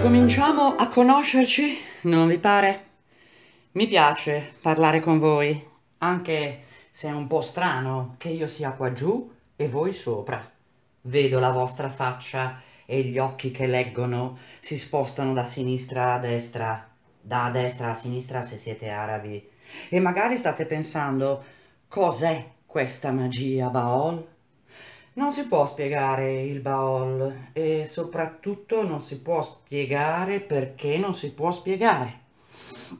Cominciamo a conoscerci, non vi pare? Mi piace parlare con voi, anche se è un po' strano che io sia qua giù e voi sopra. Vedo la vostra faccia e gli occhi che leggono si spostano da sinistra a destra, da destra a sinistra se siete arabi. E magari state pensando, cos'è questa magia Baal? Non si può spiegare il Baol e soprattutto non si può spiegare perché non si può spiegare.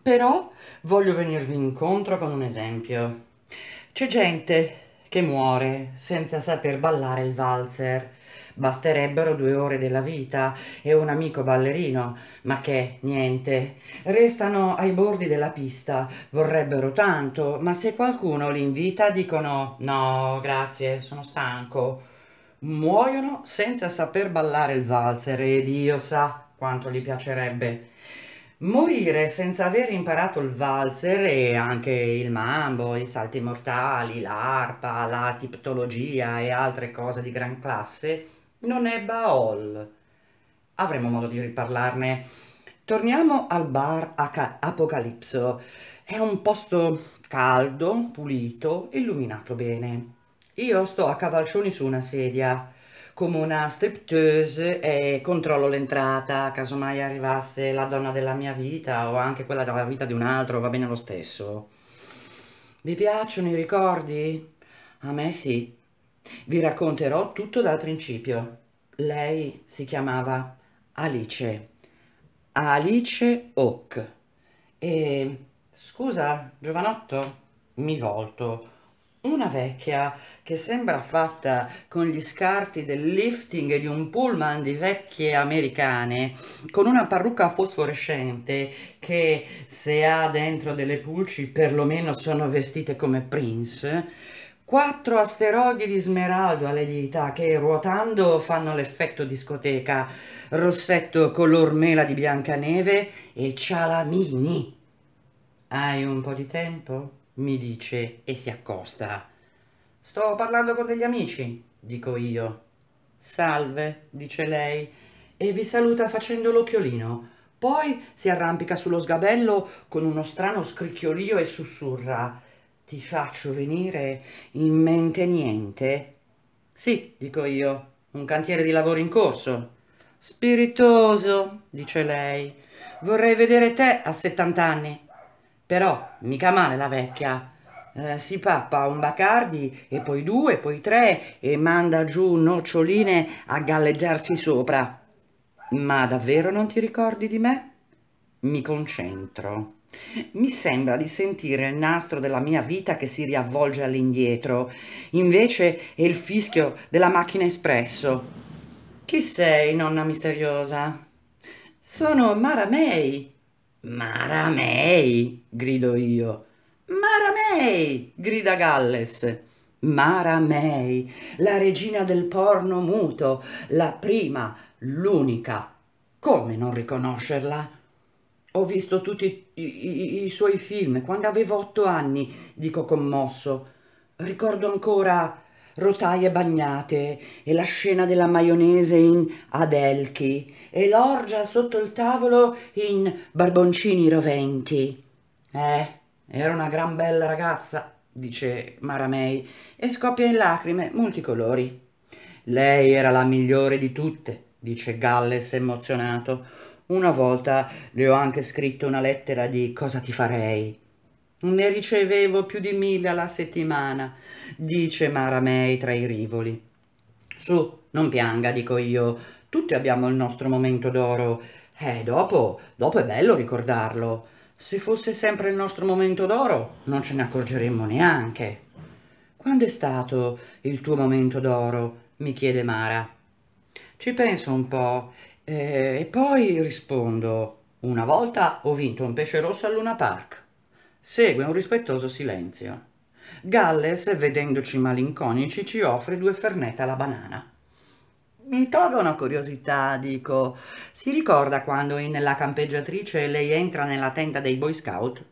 Però voglio venirvi incontro con un esempio. C'è gente che muore senza saper ballare il valzer. Basterebbero due ore della vita e un amico ballerino, ma che, niente. Restano ai bordi della pista, vorrebbero tanto, ma se qualcuno li invita dicono no, grazie, sono stanco. Muoiono senza saper ballare il valzer e Dio sa quanto gli piacerebbe. Morire senza aver imparato il valzer e anche il mambo, i salti mortali, l'arpa, la tiptologia e altre cose di gran classe non è Baol. Avremo modo di riparlarne. Torniamo al bar Apocalipso. È un posto caldo, pulito, illuminato bene. Io sto a cavalcioni su una sedia come una striptease e controllo l'entrata, casomai arrivasse la donna della mia vita o anche quella della vita di un altro, va bene lo stesso. Vi piacciono i ricordi? A me sì. Vi racconterò tutto dal principio. Lei si chiamava Alice. Alice Oak. E scusa, giovanotto, mi volto una vecchia che sembra fatta con gli scarti del lifting di un pullman di vecchie americane, con una parrucca fosforescente che se ha dentro delle pulci perlomeno sono vestite come Prince, quattro asteroidi di smeraldo alle dita che ruotando fanno l'effetto discoteca, rossetto color mela di Biancaneve e cialamini. Hai un po' di tempo? mi dice e si accosta. Sto parlando con degli amici, dico io. Salve, dice lei, e vi saluta facendo l'occhiolino. Poi si arrampica sullo sgabello con uno strano scricchiolio e sussurra. Ti faccio venire in mente niente? Sì, dico io, un cantiere di lavoro in corso. Spiritoso, dice lei, vorrei vedere te a settant'anni. anni. Però, mica male la vecchia. Eh, si pappa un Bacardi e poi due, poi tre e manda giù noccioline a galleggiarci sopra. Ma davvero non ti ricordi di me? Mi concentro. Mi sembra di sentire il nastro della mia vita che si riavvolge all'indietro. Invece è il fischio della macchina espresso. Chi sei, nonna misteriosa? Sono Mara May, Maramei! grido io. Maramei! grida Galles. Maramei, la regina del porno muto, la prima, l'unica. Come non riconoscerla? Ho visto tutti i, i, i suoi film quando avevo otto anni, dico commosso. Ricordo ancora rotaie bagnate e la scena della maionese in Adelchi e l'orgia sotto il tavolo in Barboncini roventi. Eh, era una gran bella ragazza, dice Maramei, e scoppia in lacrime multicolori. Lei era la migliore di tutte, dice Galles emozionato. Una volta le ho anche scritto una lettera di cosa ti farei ne ricevevo più di mille alla settimana, dice Maramei tra i rivoli. Su, non pianga, dico io, tutti abbiamo il nostro momento d'oro. Eh, dopo, dopo è bello ricordarlo. Se fosse sempre il nostro momento d'oro, non ce ne accorgeremmo neanche. Quando è stato il tuo momento d'oro? mi chiede Mara. Ci penso un po' eh, e poi rispondo. Una volta ho vinto un pesce rosso a Luna Park. Segue un rispettoso silenzio. Galles, vedendoci malinconici, ci offre due fernette alla banana. Mi tolgo una curiosità, dico. Si ricorda quando in La campeggiatrice lei entra nella tenda dei Boy Scout?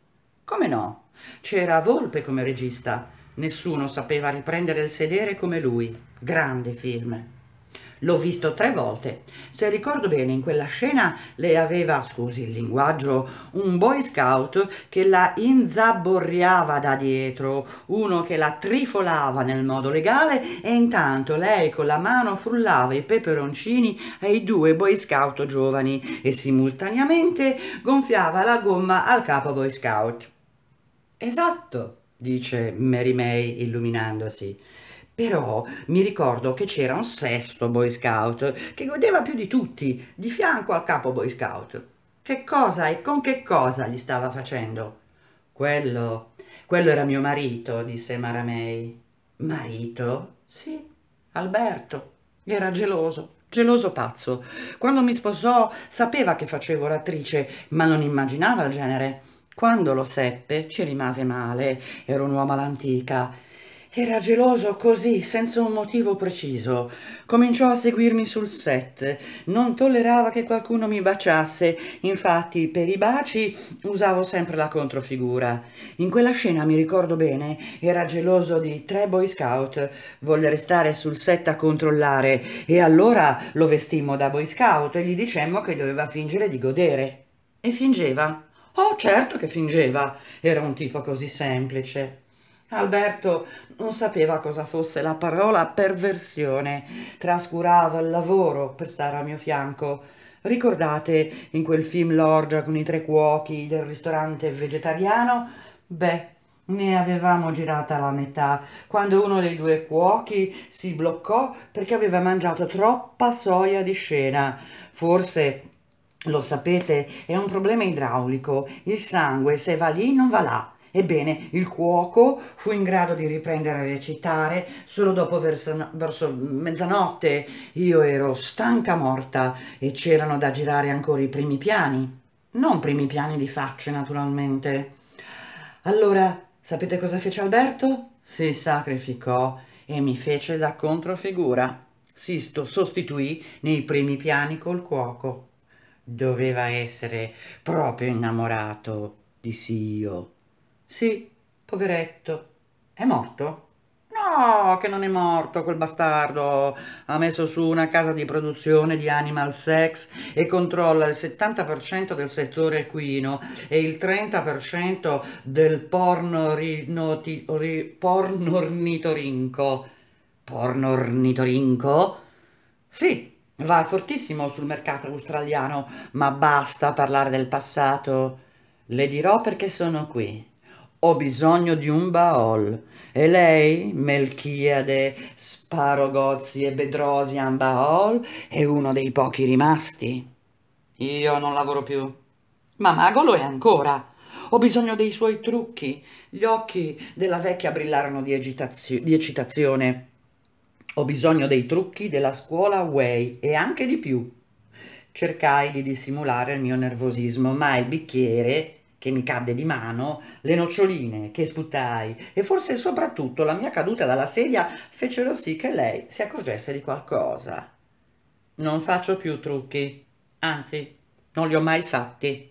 Come no? C'era Volpe come regista. Nessuno sapeva riprendere il sedere come lui. Grande film. L'ho visto tre volte. Se ricordo bene, in quella scena le aveva, scusi il linguaggio, un boy scout che la inzabborriava da dietro, uno che la trifolava nel modo legale e intanto lei con la mano frullava i peperoncini ai due boy scout giovani e simultaneamente gonfiava la gomma al capo boy scout. Esatto, dice Mary May illuminandosi. Però mi ricordo che c'era un sesto Boy Scout che godeva più di tutti, di fianco al capo Boy Scout. Che cosa e con che cosa gli stava facendo? Quello, quello era mio marito, disse Maramei. Marito? Sì, Alberto. Era geloso, geloso pazzo. Quando mi sposò sapeva che facevo l'attrice, ma non immaginava il genere. Quando lo seppe ci rimase male, era un uomo all'antica era geloso così, senza un motivo preciso. Cominciò a seguirmi sul set. Non tollerava che qualcuno mi baciasse. Infatti, per i baci usavo sempre la controfigura. In quella scena, mi ricordo bene, era geloso di tre Boy Scout. Volle restare sul set a controllare e allora lo vestimmo da Boy Scout e gli dicemmo che doveva fingere di godere. E fingeva. Oh, certo che fingeva. Era un tipo così semplice. Alberto non sapeva cosa fosse la parola perversione, trascurava il lavoro per stare al mio fianco. Ricordate in quel film L'orgia con i tre cuochi del ristorante vegetariano? Beh, ne avevamo girata la metà, quando uno dei due cuochi si bloccò perché aveva mangiato troppa soia di scena. Forse, lo sapete, è un problema idraulico, il sangue se va lì non va là. Ebbene, il cuoco fu in grado di riprendere a recitare solo dopo verso, verso mezzanotte. Io ero stanca morta e c'erano da girare ancora i primi piani. Non primi piani di facce, naturalmente. Allora, sapete cosa fece Alberto? Si sacrificò e mi fece da controfigura. Sisto sostituì nei primi piani col cuoco. Doveva essere proprio innamorato dissi io. Sì, poveretto. È morto? No, che non è morto quel bastardo. Ha messo su una casa di produzione di animal sex e controlla il 70% del settore equino e il 30% del porno, rinoti, ornitorinco. Porno ornitorinco? Sì, va fortissimo sul mercato australiano, ma basta parlare del passato. Le dirò perché sono qui ho bisogno di un baol. E lei, Melchiade, Sparogozzi e Bedrosian Baol, è uno dei pochi rimasti. Io non lavoro più. Ma mago lo è ancora. Ho bisogno dei suoi trucchi. Gli occhi della vecchia brillarono di, di eccitazione. Ho bisogno dei trucchi della scuola Way e anche di più. Cercai di dissimulare il mio nervosismo, ma il bicchiere che mi cadde di mano, le noccioline che sputai e forse soprattutto la mia caduta dalla sedia fecero sì che lei si accorgesse di qualcosa. Non faccio più trucchi, anzi, non li ho mai fatti.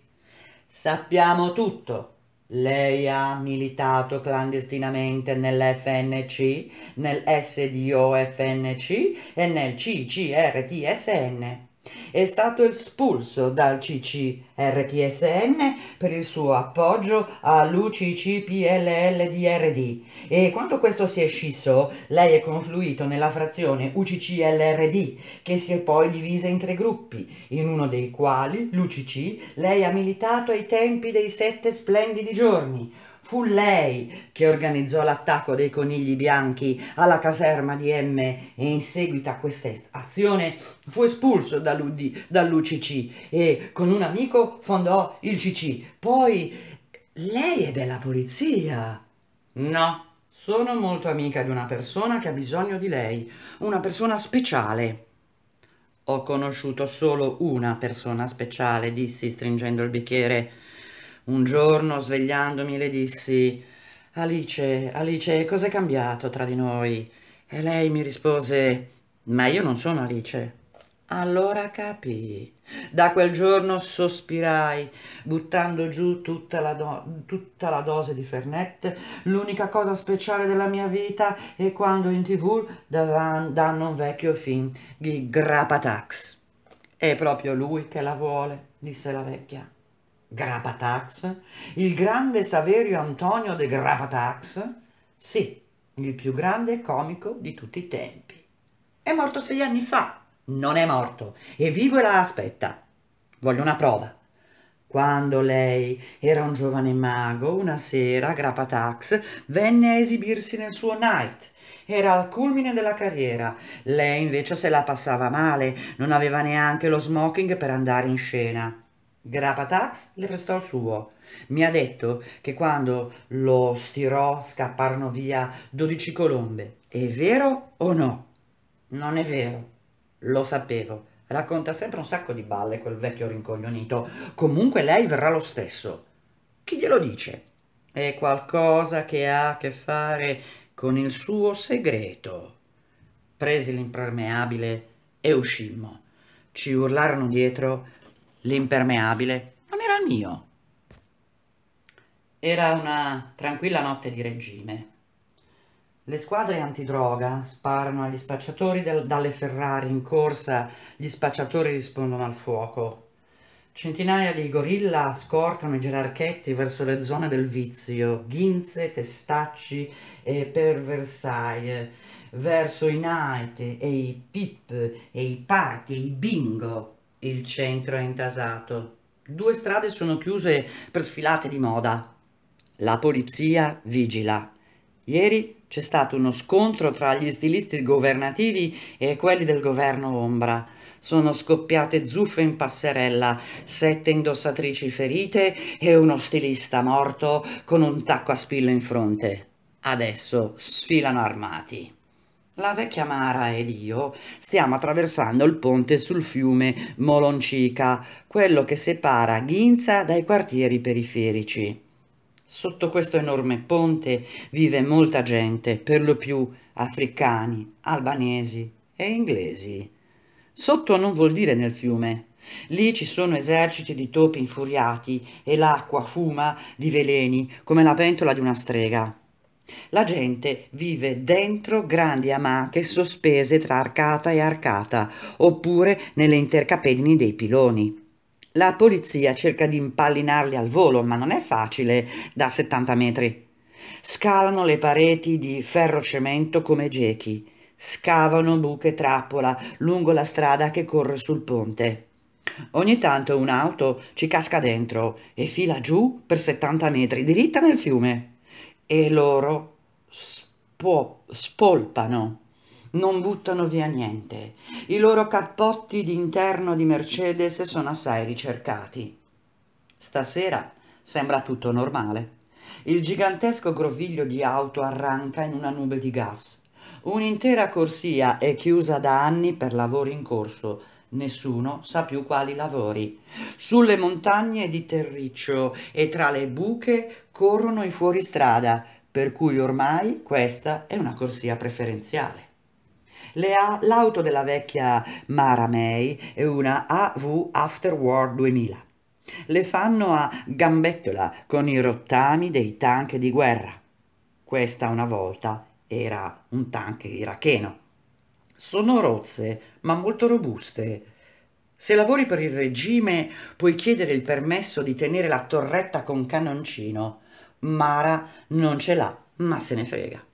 Sappiamo tutto. Lei ha militato clandestinamente nell'FNC, nel SDOFNC e nel CCRTSN. È stato espulso dal CCRTSN per il suo appoggio all'UCCPLLDRD e quando questo si è scisso, lei è confluito nella frazione UCCLRD che si è poi divisa in tre gruppi, in uno dei quali, l'UCC, lei ha militato ai tempi dei sette splendidi giorni, Fu lei che organizzò l'attacco dei conigli bianchi alla caserma di M e in seguito a questa azione fu espulso dall'UCC e con un amico fondò il CC. Poi lei è della polizia. No, sono molto amica di una persona che ha bisogno di lei, una persona speciale. Ho conosciuto solo una persona speciale, dissi stringendo il bicchiere. Un giorno, svegliandomi, le dissi Alice, Alice, cos'è cambiato tra di noi? E lei mi rispose Ma io non sono Alice. Allora capii. Da quel giorno sospirai, buttando giù tutta la, do- tutta la dose di Fernet. L'unica cosa speciale della mia vita è quando in tv davan- danno un vecchio film di Grapatax. È proprio lui che la vuole, disse la vecchia. Grapatax, il grande Saverio Antonio de Grapatax, sì, il più grande comico di tutti i tempi. È morto sei anni fa, non è morto, è vivo e la aspetta. Voglio una prova. Quando lei era un giovane mago, una sera Grapatax venne a esibirsi nel suo night. Era al culmine della carriera. Lei invece se la passava male, non aveva neanche lo smoking per andare in scena. Grapatax le prestò il suo. Mi ha detto che quando lo stirò scapparono via dodici colombe. È vero o no? Non è vero. Lo sapevo. Racconta sempre un sacco di balle quel vecchio rincoglionito. Comunque lei verrà lo stesso. Chi glielo dice? È qualcosa che ha a che fare con il suo segreto. Presi l'impermeabile e uscimmo. Ci urlarono dietro l'impermeabile non era il mio. Era una tranquilla notte di regime. Le squadre antidroga sparano agli spacciatori del, dalle Ferrari in corsa, gli spacciatori rispondono al fuoco. Centinaia di gorilla scortano i gerarchetti verso le zone del vizio, ghinze, testacci e perversaie, verso i night e i pip e i party, i bingo, il centro è intasato. Due strade sono chiuse per sfilate di moda. La polizia vigila. Ieri c'è stato uno scontro tra gli stilisti governativi e quelli del governo ombra. Sono scoppiate zuffe in passerella, sette indossatrici ferite e uno stilista morto con un tacco a spillo in fronte. Adesso sfilano armati. La vecchia Mara ed io stiamo attraversando il ponte sul fiume Moloncica, quello che separa Ghinza dai quartieri periferici. Sotto questo enorme ponte vive molta gente, per lo più africani, albanesi e inglesi. Sotto non vuol dire nel fiume. Lì ci sono eserciti di topi infuriati e l'acqua fuma di veleni come la pentola di una strega. La gente vive dentro grandi amache sospese tra arcata e arcata, oppure nelle intercapedini dei piloni. La polizia cerca di impallinarli al volo, ma non è facile da 70 metri. Scalano le pareti di ferrocemento come gechi, scavano buche trappola lungo la strada che corre sul ponte. Ogni tanto un'auto ci casca dentro e fila giù per 70 metri, diritta nel fiume e loro spo- spolpano, non buttano via niente. I loro cappotti d'interno di Mercedes sono assai ricercati. Stasera sembra tutto normale. Il gigantesco groviglio di auto arranca in una nube di gas. Un'intera corsia è chiusa da anni per lavori in corso Nessuno sa più quali lavori. Sulle montagne di terriccio e tra le buche corrono i fuoristrada, per cui ormai questa è una corsia preferenziale. l'auto della vecchia Mara May è una AV After War 2000. Le fanno a gambettola con i rottami dei tank di guerra. Questa una volta era un tank iracheno. Sono rozze, ma molto robuste. Se lavori per il regime puoi chiedere il permesso di tenere la torretta con canoncino. Mara non ce l'ha, ma se ne frega.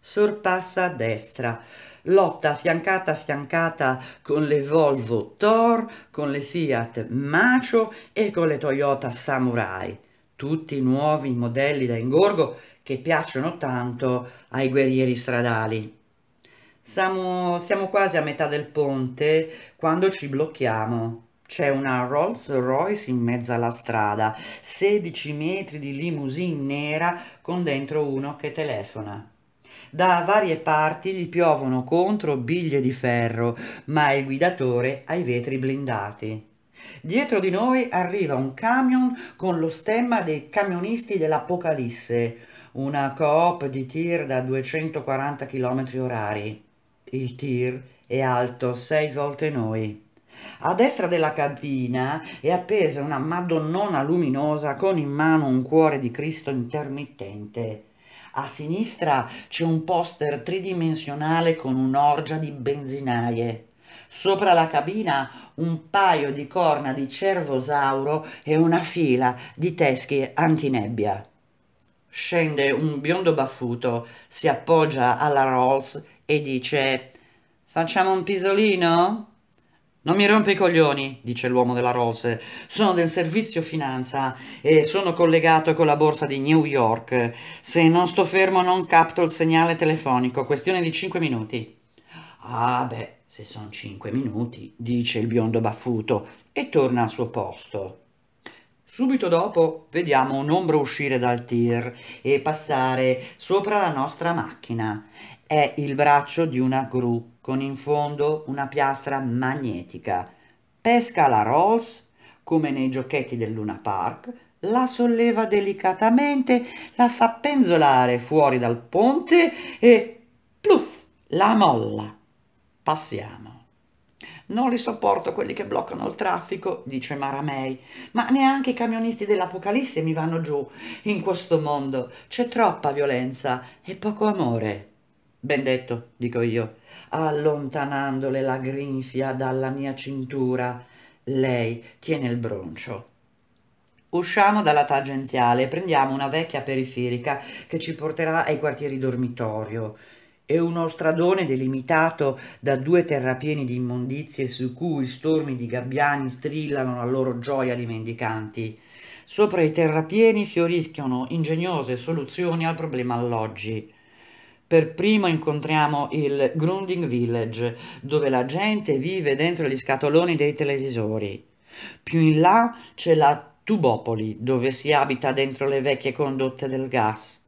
Sorpassa a destra, lotta affiancata affiancata con le Volvo Thor, con le Fiat Macho e con le Toyota Samurai, tutti nuovi modelli da ingorgo che piacciono tanto ai guerrieri stradali. Siamo, siamo quasi a metà del ponte quando ci blocchiamo. C'è una Rolls Royce in mezzo alla strada, 16 metri di limousine nera con dentro uno che telefona. Da varie parti gli piovono contro biglie di ferro, ma il guidatore ha i vetri blindati. Dietro di noi arriva un camion con lo stemma dei camionisti dell'Apocalisse, una coop di tir da 240 km orari il tir è alto sei volte noi. A destra della cabina è appesa una Madonnona luminosa con in mano un cuore di Cristo intermittente. A sinistra c'è un poster tridimensionale con un'orgia di benzinaie. Sopra la cabina un paio di corna di cervosauro e una fila di teschi antinebbia. Scende un biondo baffuto, si appoggia alla Rolls e dice Facciamo un pisolino? Non mi rompe i coglioni, dice l'uomo della Rose. Sono del servizio finanza e sono collegato con la borsa di New York. Se non sto fermo non capto il segnale telefonico. Questione di cinque minuti. Ah beh, se sono cinque minuti, dice il biondo baffuto e torna al suo posto. Subito dopo vediamo un'ombra uscire dal tir e passare sopra la nostra macchina è il braccio di una gru con in fondo una piastra magnetica. Pesca la Rolls, come nei giochetti del Luna Park, la solleva delicatamente, la fa penzolare fuori dal ponte e pluff, la molla. Passiamo. Non li sopporto quelli che bloccano il traffico, dice Maramei, ma neanche i camionisti dell'Apocalisse mi vanno giù. In questo mondo c'è troppa violenza e poco amore ben detto, dico io, allontanandole la grinfia dalla mia cintura. Lei tiene il broncio. Usciamo dalla tangenziale e prendiamo una vecchia periferica che ci porterà ai quartieri dormitorio È uno stradone delimitato da due terrapieni di immondizie su cui stormi di gabbiani strillano la loro gioia di mendicanti. Sopra i terrapieni fioriscono ingegnose soluzioni al problema alloggi. Per primo incontriamo il Grunding Village, dove la gente vive dentro gli scatoloni dei televisori. Più in là c'è la Tubopoli, dove si abita dentro le vecchie condotte del gas.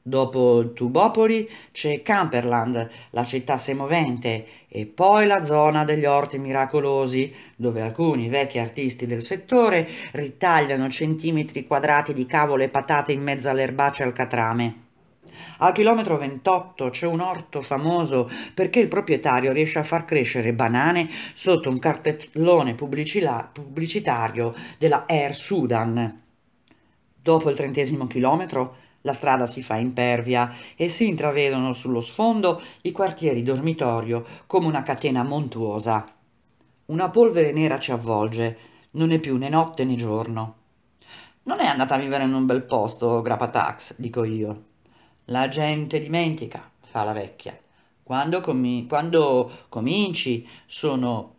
Dopo Tubopoli c'è Camperland, la città semovente, e poi la zona degli orti miracolosi, dove alcuni vecchi artisti del settore ritagliano centimetri quadrati di cavolo e patate in mezzo alle erbacce al catrame. Al chilometro 28 c'è un orto famoso perché il proprietario riesce a far crescere banane sotto un cartellone pubblicitario della Air Sudan. Dopo il trentesimo chilometro la strada si fa impervia e si intravedono sullo sfondo i quartieri dormitorio come una catena montuosa. Una polvere nera ci avvolge, non è più né notte né giorno. Non è andata a vivere in un bel posto, Grapatax, dico io. La gente dimentica, fa la vecchia. Quando, com quando cominci sono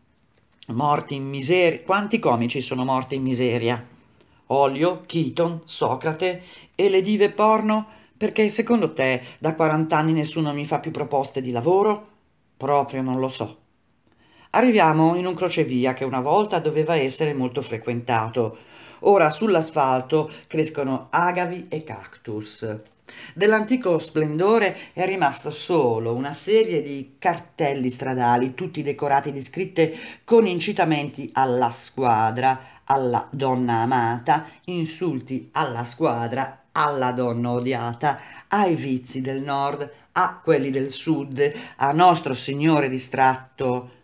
morti in miseria. Quanti comici sono morti in miseria? Olio, Keaton, Socrate e le dive porno? Perché secondo te da 40 anni nessuno mi fa più proposte di lavoro? Proprio non lo so. Arriviamo in un crocevia che una volta doveva essere molto frequentato. Ora sull'asfalto crescono agavi e cactus. Dell'antico splendore è rimasta solo una serie di cartelli stradali, tutti decorati di scritte con incitamenti alla squadra, alla donna amata, insulti alla squadra, alla donna odiata, ai vizi del nord, a quelli del sud, a nostro signore distratto.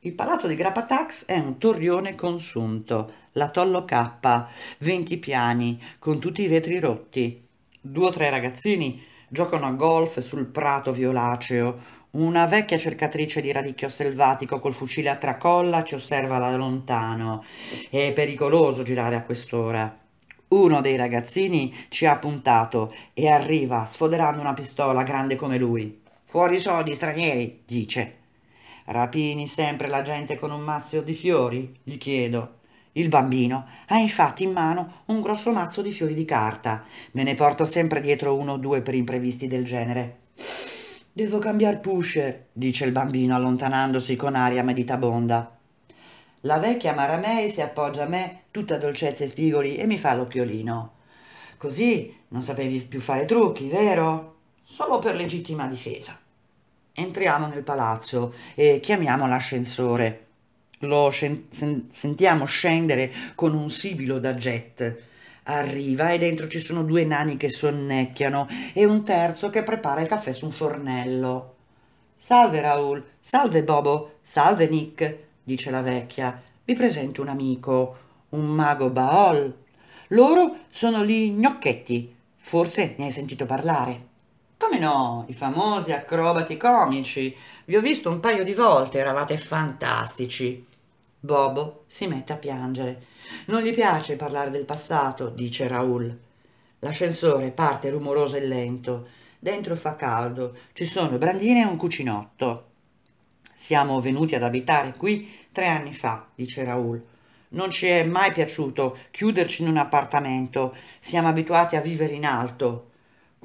Il palazzo di Grappatax è un torrione consunto, la Tollo K, 20 piani, con tutti i vetri rotti Due o tre ragazzini giocano a golf sul prato violaceo. Una vecchia cercatrice di radicchio selvatico col fucile a tracolla ci osserva da lontano. È pericoloso girare a quest'ora. Uno dei ragazzini ci ha puntato e arriva sfoderando una pistola grande come lui. Fuori soldi stranieri, dice. Rapini sempre la gente con un mazzo di fiori? gli chiedo. Il bambino ha infatti in mano un grosso mazzo di fiori di carta. Me ne porto sempre dietro uno o due per imprevisti del genere. Devo cambiare pusher, dice il bambino allontanandosi con aria meditabonda. La vecchia Maramei si appoggia a me, tutta dolcezza e spigoli, e mi fa l'occhiolino. Così non sapevi più fare trucchi, vero? Solo per legittima difesa. Entriamo nel palazzo e chiamiamo l'ascensore. Lo sentiamo scendere con un sibilo da jet. Arriva e dentro ci sono due nani che sonnecchiano e un terzo che prepara il caffè su un fornello. Salve Raul, salve Bobo, salve Nick, dice la vecchia. Vi presento un amico, un mago Baol. Loro sono gli gnocchetti. Forse ne hai sentito parlare. Come no, i famosi acrobati comici. Vi ho visto un paio di volte, eravate fantastici. Bobo si mette a piangere. Non gli piace parlare del passato, dice Raoul. L'ascensore parte rumoroso e lento. Dentro fa caldo, ci sono brandine e un cucinotto. Siamo venuti ad abitare qui tre anni fa, dice Raoul. Non ci è mai piaciuto chiuderci in un appartamento, siamo abituati a vivere in alto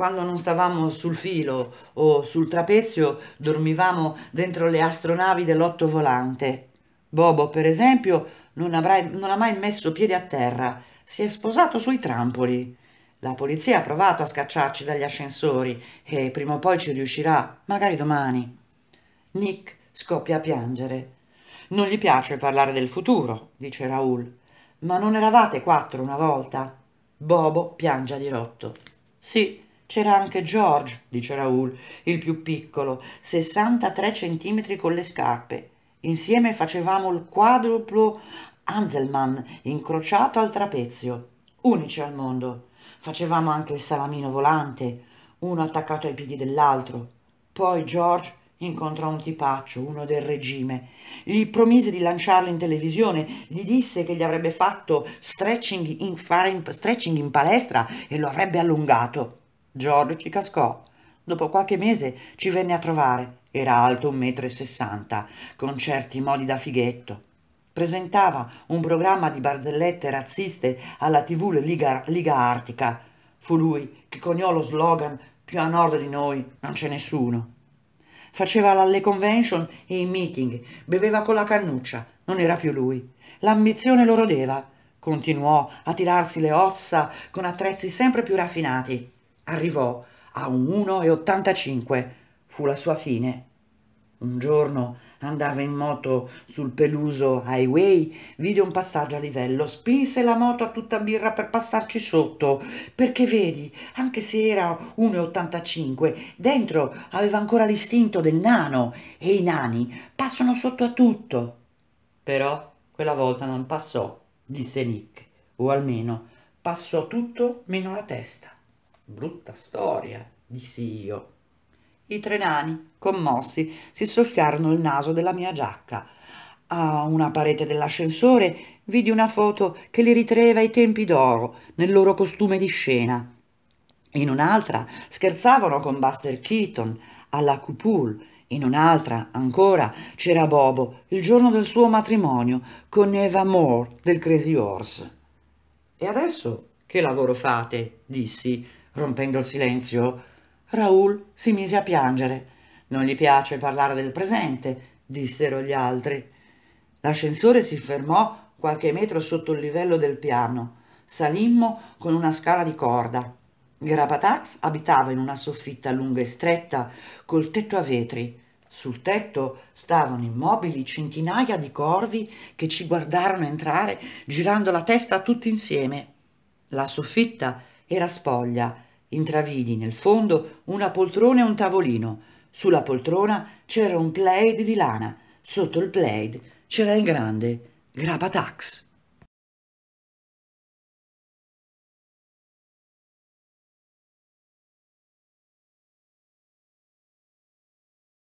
quando non stavamo sul filo o sul trapezio, dormivamo dentro le astronavi dell'otto volante. Bobo, per esempio, non, avrai, non ha mai messo piede a terra, si è sposato sui trampoli. La polizia ha provato a scacciarci dagli ascensori e prima o poi ci riuscirà, magari domani. Nick scoppia a piangere. Non gli piace parlare del futuro, dice Raul. Ma non eravate quattro una volta? Bobo piange a dirotto. Sì, c'era anche George, dice Raoul, il più piccolo, 63 centimetri con le scarpe. Insieme facevamo il quadruplo Anzelman incrociato al trapezio, unici al mondo. Facevamo anche il salamino volante, uno attaccato ai piedi dell'altro. Poi George incontrò un tipaccio, uno del regime. Gli promise di lanciarlo in televisione, gli disse che gli avrebbe fatto stretching in, in, stretching in palestra e lo avrebbe allungato. Giorgio ci cascò. Dopo qualche mese ci venne a trovare. Era alto un metro e sessanta, con certi modi da fighetto. Presentava un programma di barzellette razziste alla TV Liga, Liga Artica. Fu lui che coniò lo slogan più a nord di noi non c'è nessuno. Faceva le convention e i meeting, beveva con la cannuccia, non era più lui. L'ambizione lo rodeva. Continuò a tirarsi le ossa con attrezzi sempre più raffinati Arrivò a un 1,85. Fu la sua fine. Un giorno andava in moto sul peluso highway, vide un passaggio a livello, spinse la moto a tutta birra per passarci sotto, perché vedi, anche se era 1,85, dentro aveva ancora l'istinto del nano e i nani passano sotto a tutto. Però quella volta non passò, disse Nick, o almeno passò tutto meno la testa brutta storia, dissi io. I tre nani, commossi, si soffiarono il naso della mia giacca. A una parete dell'ascensore vidi una foto che li ritraeva ai tempi d'oro, nel loro costume di scena. In un'altra scherzavano con Buster Keaton alla Coupoule. In un'altra, ancora, c'era Bobo, il giorno del suo matrimonio, con Eva Moore del Crazy Horse. E adesso che lavoro fate? dissi Rompendo il silenzio, Raul si mise a piangere. Non gli piace parlare del presente, dissero gli altri. L'ascensore si fermò qualche metro sotto il livello del piano. Salimmo con una scala di corda. Grapatax abitava in una soffitta lunga e stretta, col tetto a vetri. Sul tetto stavano immobili centinaia di corvi che ci guardarono entrare, girando la testa tutti insieme. La soffitta era spoglia. Intravidi nel fondo una poltrona e un tavolino. Sulla poltrona c'era un plaid di lana. Sotto il plaid c'era in grande Tax.